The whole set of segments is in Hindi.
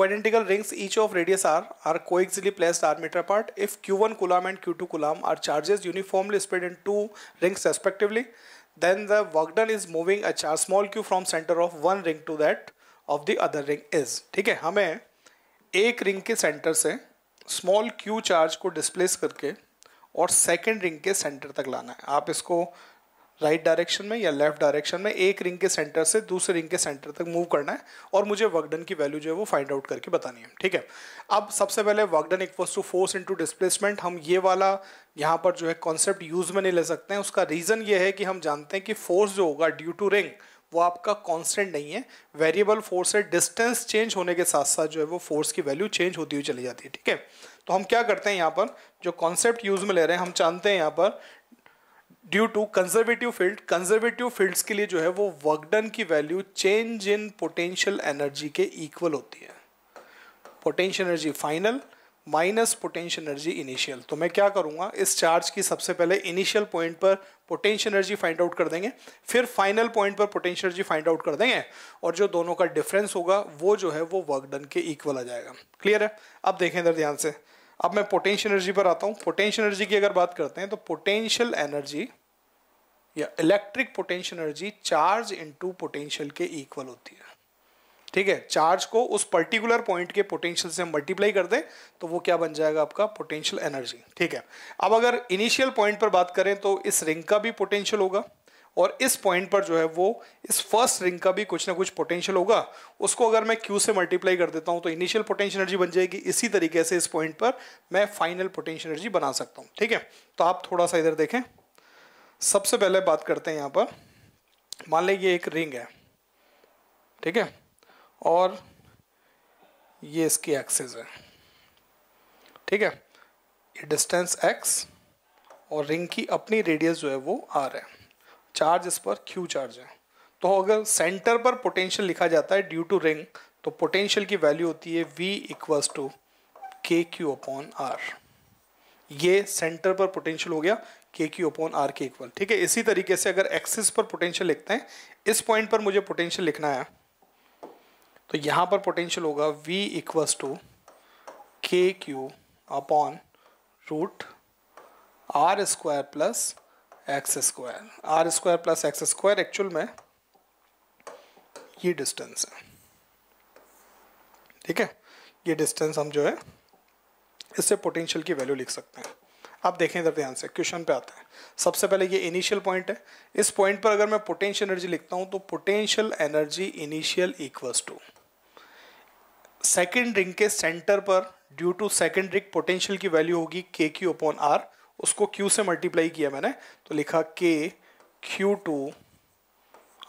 Two identical rings each of radius r are coaxially placed r meter apart if q1 coulomb and q2 coulomb are charges uniformly spread in two rings respectively then the work done is moving a charge small q from center of one ring to that of the other ring is ठीक है हमें एक रिंग के सेंटर से स्मॉल q चार्ज को डिस्प्लेस करके और सेकंड रिंग के सेंटर तक लाना है आप इसको राइट right डायरेक्शन में या लेफ्ट डायरेक्शन में एक रिंग के सेंटर से दूसरे रिंग के सेंटर तक मूव करना है और मुझे वर्कडन की वैल्यू जो है वो फाइंड आउट करके बतानी है ठीक है अब सबसे पहले work done equals to force into displacement हम ये वाला यहाँ पर जो है कॉन्सेप्ट यूज में नहीं ले सकते हैं उसका रीज़न ये है कि हम जानते हैं कि फोर्स जो होगा ड्यू टू रिंग वो आपका कॉन्स्टेंट नहीं है वेरिएबल फोर्स है डिस्टेंस चेंज होने के साथ साथ जो है वो फोर्स की वैल्यू चेंज होती हुई चली जाती है ठीक है तो हम क्या करते हैं यहाँ पर जो कॉन्सेप्ट यूज में ले रहे हैं हम जानते हैं यहाँ पर due to conservative field conservative fields के लिए जो है वो वर्कडन की value change in potential energy के इक्वल होती है potential energy final minus potential energy initial तो मैं क्या करूँगा इस चार्ज की सबसे पहले इनिशियल पॉइंट पर पोटेंशियल एनर्जी फाइंड आउट कर देंगे फिर फाइनल पॉइंट पर पोटेंशियल एनर्जी फाइंड आउट कर देंगे और जो दोनों का डिफरेंस होगा वो जो है वो वर्कडन के इक्वल आ जाएगा क्लियर है अब देखें इधर ध्यान से अब मैं पोटेंशियल एनर्जी पर आता हूँ पोटेंशियल एनर्जी की अगर बात करते हैं तो पोटेंशियल एनर्जी या electric potential energy charge into potential के इक्वल होती है ठीक है चार्ज को उस पर्टिकुलर पॉइंट के पोटेंशियल से मल्टीप्लाई कर दें तो वो क्या बन जाएगा आपका पोटेंशियल एनर्जी ठीक है अब अगर इनिशियल पॉइंट पर बात करें तो इस रिंग का भी पोटेंशियल होगा और इस पॉइंट पर जो है वो इस फर्स्ट रिंग का भी कुछ ना कुछ पोटेंशियल होगा उसको अगर मैं क्यू से मल्टीप्लाई कर देता हूँ तो इनिशियल पोटेंशियल एनर्जी बन जाएगी इसी तरीके से इस पॉइंट पर मैं फाइनल पोटेंशियल एनर्जी बना सकता हूँ ठीक है तो आप थोड़ा सा इधर देखें सबसे पहले बात करते हैं यहाँ पर मान लें ये एक रिंग है ठीक है और ये इसकी एक्सेस है ठीक है ये डिस्टेंस एक्स और रिंग की अपनी रेडियस जो है वो आर है चार्ज इस पर क्यू चार्ज है तो अगर सेंटर पर पोटेंशियल लिखा जाता है ड्यू टू रिंग तो पोटेंशियल की वैल्यू होती है V equals to K Q upon R ये सेंटर पर पोटेंशियल हो गया के क्यू अपॉन आर के इक्वल ठीक है इसी तरीके से अगर एक्सिस पर पोटेंशियल लिखते हैं इस पॉइंट पर मुझे पोटेंशियल लिखना है तो यहाँ पर पोटेंशियल होगा V equals to K Q upon root R square plus X square R square plus X square actual में ये डिस्टेंस है ठीक है ये डिस्टेंस हम जो है इससे पोटेंशियल की वैल्यू लिख सकते हैं आप देखें इधर ध्यान से क्वेश्चन पे आते हैं सबसे पहले ये इनिशियल पॉइंट है इस पॉइंट पर अगर मैं पोटेंशियल एनर्जी लिखता हूं तो potential energy initial equals to second ring के सेंटर पर due to second ring potential की वैल्यू होगी के क्यू अपॉन आर उसको क्यू से मल्टीप्लाई किया मैंने तो लिखा K Q two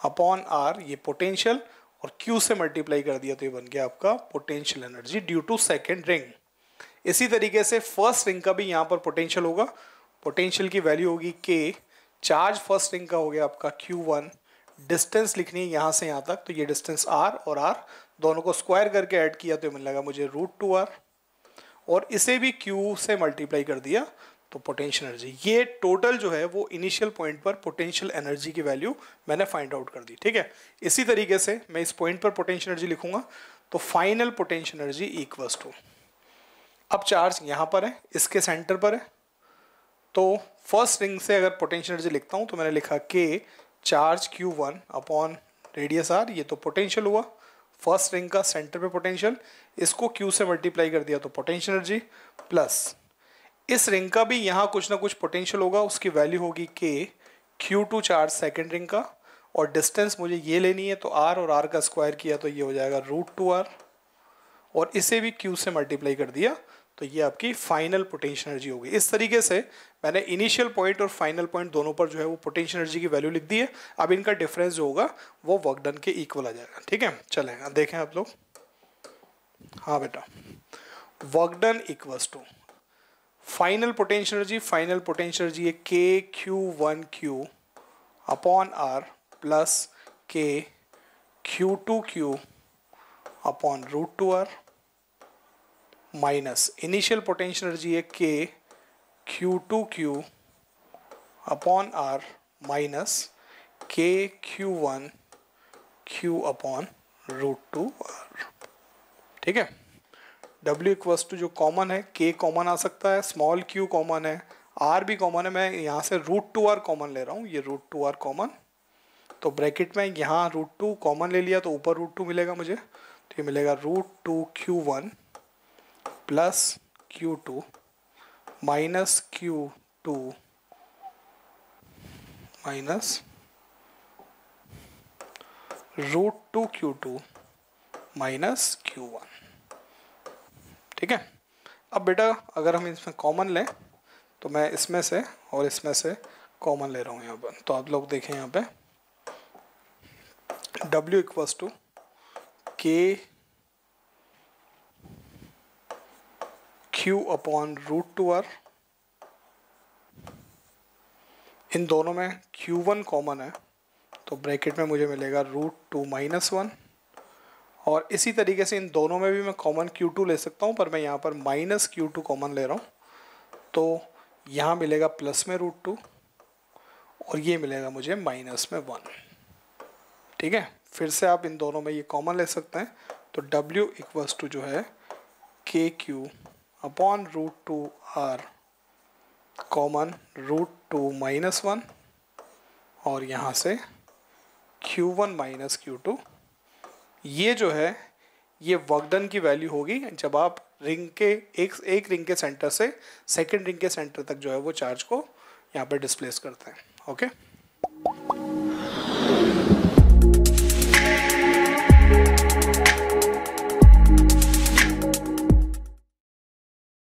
upon R ये पोटेंशियल और क्यू से मल्टीप्लाई कर दिया तो ये बन गया आपका potential energy due to second ring इसी तरीके से फर्स्ट रिंग का भी यहाँ पर पोटेंशियल होगा पोटेंशियल की वैल्यू होगी के चार्ज फर्स्ट रिंग का हो गया आपका क्यू वन डिस्टेंस लिखनी है यहाँ से यहाँ तक तो ये डिस्टेंस आर और आर दोनों को स्क्वायर करके ऐड किया तो मिलने लगा मुझे रूट टू आर और इसे भी क्यू से मल्टीप्लाई कर दिया तो पोटेंशियल एनर्जी ये टोटल जो है वो इनिशियल पॉइंट पर पोटेंशियल एनर्जी की वैल्यू मैंने फाइंड आउट कर दी ठीक है इसी तरीके से मैं इस पॉइंट पर पोटेंशियल एनर्जी लिखूंगा तो final potential energy equals to अब चार्ज यहाँ पर है इसके सेंटर पर है तो फर्स्ट रिंग से अगर पोटेंशियल एनर्जी लिखता हूँ तो मैंने लिखा K charge Q one upon radius R ये तो पोटेंशियल हुआ फर्स्ट रिंग का सेंटर पे पोटेंशियल इसको क्यू से मल्टीप्लाई कर दिया तो पोटेंशियल एनर्जी प्लस इस रिंग का भी यहाँ कुछ ना कुछ पोटेंशियल होगा उसकी वैल्यू होगी K Q two charge second ring का और डिस्टेंस मुझे ये लेनी है तो आर और आर का स्क्वायर किया तो ये हो जाएगा रूट टू आर और इसे भी क्यू से मल्टीप्लाई कर दिया तो ये आपकी फाइनल पोटेंशियल एनर्जी होगी इस तरीके से मैंने इनिशियल पॉइंट और फाइनल पॉइंट दोनों पर जो है वो पोटेंशियल एनर्जी की वैल्यू लिख दी है अब इनका डिफरेंस जो होगा वो वर्क डन के इक्वल आ जाएगा ठीक है चलें देखें आप लोग हाँ बेटा work done equals to final potential energy final potential energy है K Q one Q upon R plus K Q two Q upon root two R minus initial potential energy है K Q two Q upon R minus K Q one Q upon root two R ठीक है डब्ल्यू इक्वल्स टू जो कॉमन है के कॉमन आ सकता है स्मॉल क्यू कॉमन है आर भी कॉमन है मैं यहाँ से रूट टू आर कॉमन ले रहा हूँ ये रूट टू आर कॉमन तो ब्रैकेट में यहाँ रूट टू कॉमन ले लिया तो ऊपर रूट टू मिलेगा मुझे तो ये मिलेगा root two Q one plus Q two minus Q two minus root two Q two minus Q one ठीक है अब बेटा अगर हम इसमें कॉमन लें तो मैं इसमें से और इसमें से कॉमन ले रहा हूँ यहाँ पर तो आप लोग देखें यहाँ पे W equals to K Q upon root two R इन दोनों में Q1 कॉमन है तो ब्रैकेट में मुझे मिलेगा रूट टू माइनस वन और इसी तरीके से इन दोनों में भी मैं कॉमन Q2 ले सकता हूँ पर मैं यहाँ पर माइनस क्यू कॉमन ले रहा हूँ तो यहाँ मिलेगा प्लस में रूट टू और ये मिलेगा मुझे माइनस में वन ठीक है फिर से आप इन दोनों में ये कॉमन ले सकते हैं तो W इक्वल्स टू जो है K Q upon root two R common root two minus one और यहाँ से Q1 one minus Q to ये जो है ये वर्कडन की वैल्यू होगी जब आप रिंग के एक एक रिंग के सेंटर से सेकंड रिंग के सेंटर तक जो है वो चार्ज को यहाँ पर डिस्प्लेस करते हैं ओके